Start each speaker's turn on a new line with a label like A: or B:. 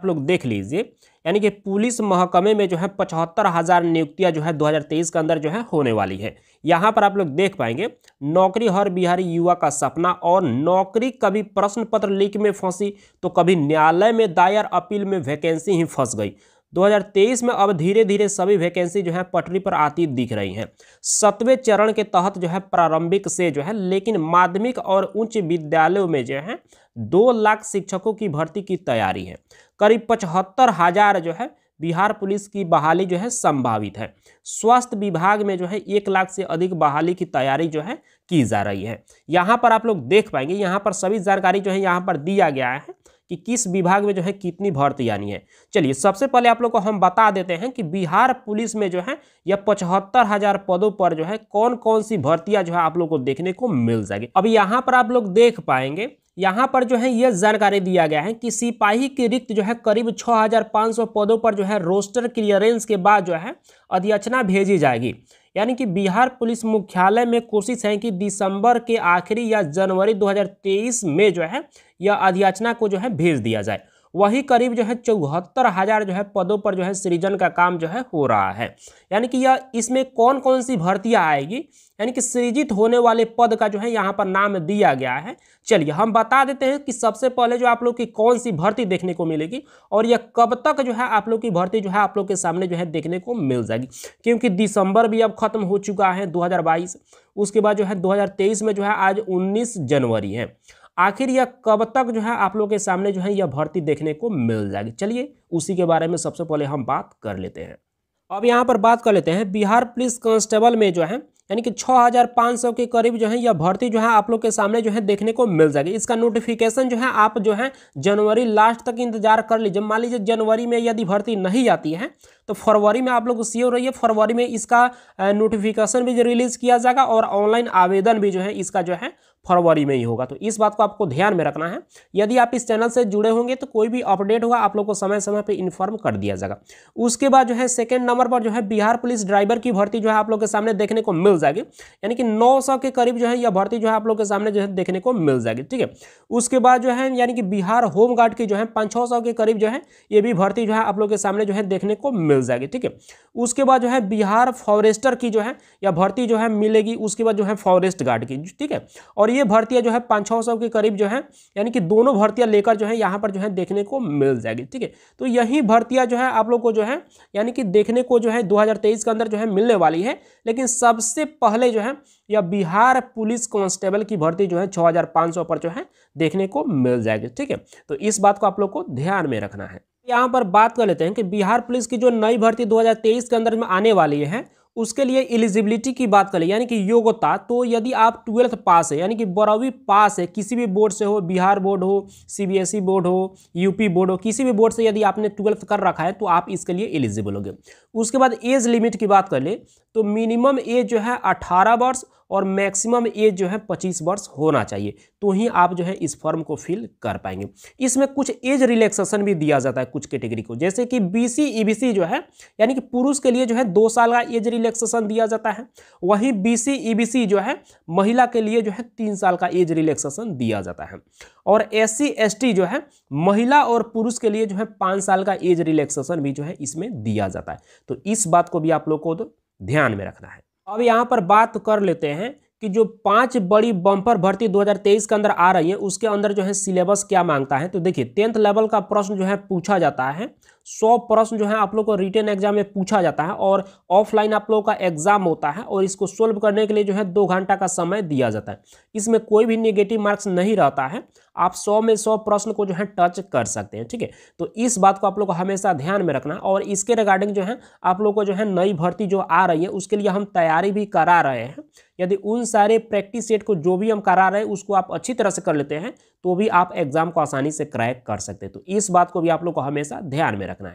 A: आप लोग देख लीजिए यानी कि पुलिस महकमे में जो है पचहत्तर हज़ार नियुक्तियाँ जो है 2023 के अंदर जो है होने वाली है यहाँ पर आप लोग देख पाएंगे नौकरी हर बिहारी युवा का सपना और नौकरी कभी प्रश्न पत्र लीक में फंसी तो कभी न्यायालय में दायर अपील में वैकेंसी ही फंस गई 2023 में अब धीरे धीरे सभी वैकेंसी जो है पटरी पर आती दिख रही हैं सतवें चरण के तहत जो है प्रारंभिक से जो है लेकिन माध्यमिक और उच्च विद्यालयों में जो है दो लाख शिक्षकों की भर्ती की तैयारी है करीब पचहत्तर हज़ार जो है बिहार पुलिस की बहाली जो है संभावित है स्वास्थ्य विभाग में जो है एक लाख से अधिक बहाली की तैयारी जो है की जा रही है यहाँ पर आप लोग देख पाएंगे यहाँ पर सभी जानकारी जो है यहाँ पर दिया गया है कि किस विभाग में जो है कितनी भर्ती आनी है चलिए सबसे पहले आप लोग को हम बता देते हैं कि बिहार पुलिस में जो है यह पचहत्तर हजार पदों पर जो है कौन कौन सी भर्तियां जो है आप लोग को देखने को मिल जाएगी अब यहाँ पर आप लोग देख पाएंगे यहाँ पर जो है यह जानकारी दिया गया है कि सिपाही के रिक्त जो है करीब 6,500 पदों पर जो है रोस्टर क्लियरेंस के बाद जो है अध्यक्षना भेजी जाएगी यानी कि बिहार पुलिस मुख्यालय में कोशिश है कि दिसंबर के आखिरी या जनवरी 2023 में जो है यह अधियाचना को जो है भेज दिया जाए वही करीब जो है चौहत्तर हज़ार जो है पदों पर जो है सृजन का काम जो है हो रहा है यानी कि यह इसमें कौन कौन सी भर्तियां आएगी यानी कि सृजित होने वाले पद का जो है यहाँ पर नाम दिया गया है चलिए हम बता देते हैं कि सबसे पहले जो आप लोग की कौन सी भर्ती देखने को मिलेगी और यह कब तक जो है आप लोग की भर्ती जो है आप लोग के सामने जो है देखने को मिल जाएगी क्योंकि दिसंबर भी अब खत्म हो चुका है दो उसके बाद जो है दो में जो है आज उन्नीस जनवरी है आखिर यह कब तक जो है आप लोग के सामने जो है यह भर्ती देखने को मिल जाएगी चलिए उसी के बारे में सबसे पहले हम बात कर लेते हैं अब यहाँ पर बात कर लेते हैं बिहार पुलिस कांस्टेबल में जो है यानी कि 6,500 के करीब जो है यह भर्ती जो है आप लोग के सामने जो है देखने को मिल जाएगी इसका नोटिफिकेशन जो है आप जो है जनवरी लास्ट तक इंतजार कर लीजिए मान लीजिए जनवरी में यदि भर्ती नहीं आती है तो फरवरी में आप लोग सीओ रहिए फरवरी में इसका नोटिफिकेशन भी रिलीज किया जाएगा और ऑनलाइन आवेदन भी जो है इसका जो है फरवरी में ही होगा तो इस बात को आपको ध्यान में रखना है यदि आप इस चैनल से जुड़े होंगे तो कोई भी अपडेट होगा आप लोग को समय समय पर इन्फॉर्म कर दिया जाएगा उसके बाद जो है सेकेंड नंबर पर जो है बिहार पुलिस ड्राइवर की भर्ती जो है आप लोग के सामने देखने को मिल मिल जाएगी यानी कि 900 के करीब जो है यह भर्ती जो है आप लोग के सामने जो है देखने को मिल जाएगी ठीक है उसके बाद जो है यानी कि बिहार होमगार्ड की जो है पाँच छः के करीब जो है ये भी भर्ती जो है आप लोग के सामने जो है देखने को मिल जाएगी ठीक है उसके बाद जो है बिहार फॉरेस्टर की जो है या भर्ती जो है मिलेगी उसके बाद जो है फॉरेस्ट गार्ड की ठीक है और ये भर्तियाँ जो है पाँच छः के करीब जो है यानी कि दोनों भर्तियाँ लेकर जो है यहाँ पर जो है देखने को मिल जाएगी ठीक है तो यही भर्तियाँ जो है आप लोग को जो है यानी कि देखने को जो है दो के अंदर जो है मिलने वाली है लेकिन सबसे पहले जो है यह बिहार पुलिस कांस्टेबल की भर्ती जो है 6500 पर जो है देखने को मिल जाएगी ठीक है तो इस बात को आप लोग को ध्यान में रखना है यहाँ पर बात कर लेते हैं कि बिहार पुलिस की जो नई भर्ती 2023 के अंदर में आने वाली है उसके लिए एलिजिबिलिटी की बात करें यानी कि योग्यता तो यदि आप ट्वेल्थ पास है यानी कि बारहवीं पास है किसी भी बोर्ड से हो बिहार बोर्ड हो सीबीएसई बोर्ड हो यूपी बोर्ड हो किसी भी बोर्ड से यदि आपने ट्वेल्थ कर रखा है तो आप इसके लिए एलिजिबल होंगे उसके बाद एज लिमिट की बात कर ले तो मिनिमम एज जो है अठारह वर्ष और मैक्सिमम एज जो है पच्चीस वर्ष होना चाहिए तो ही आप जो है इस फॉर्म को फिल कर पाएंगे इसमें कुछ एज रिलैक्सेशन भी दिया जाता है कुछ कैटेगरी को जैसे कि बीसी ईबीसी जो है यानी कि पुरुष के लिए जो है दो साल का एज रिलैक्सेशन दिया जाता है वहीं बीसी ईबीसी जो है महिला के लिए जो है तीन साल का एज रिलैक्सेशन दिया जाता है और एस सी जो है महिला और पुरुष के लिए जो है पाँच साल का एज रिलैक्सेशन भी जो है इसमें दिया जाता है तो इस बात को भी आप लोग को ध्यान में रखना है अब यहाँ पर बात तो कर लेते हैं कि जो पांच बड़ी बम्पर भर्ती 2023 के अंदर आ रही है उसके अंदर जो है सिलेबस क्या मांगता है तो देखिए टेंथ लेवल का प्रश्न जो है पूछा जाता है सौ प्रश्न जो है आप लोग को रिटर्न एग्जाम में पूछा जाता है और ऑफलाइन आप लोगों का एग्जाम होता है और इसको सोल्व करने के लिए जो है दो घंटा का समय दिया जाता है इसमें कोई भी निगेटिव मार्क्स नहीं रहता है आप सौ में सौ प्रश्न को जो है टच कर सकते हैं ठीक है तो इस बात को आप लोग को हमेशा ध्यान में रखना और इसके रिगार्डिंग जो है आप लोग को जो है नई भर्ती जो आ रही है उसके लिए हम तैयारी भी करा रहे हैं यदि उन सारे प्रैक्टिस सेट को जो भी हम करा रहे हैं उसको आप अच्छी तरह से कर लेते हैं तो भी आप एग्जाम को आसानी से क्रैक कर सकते हैं तो इस बात को भी आप लोग को हमेशा ध्यान में रखना है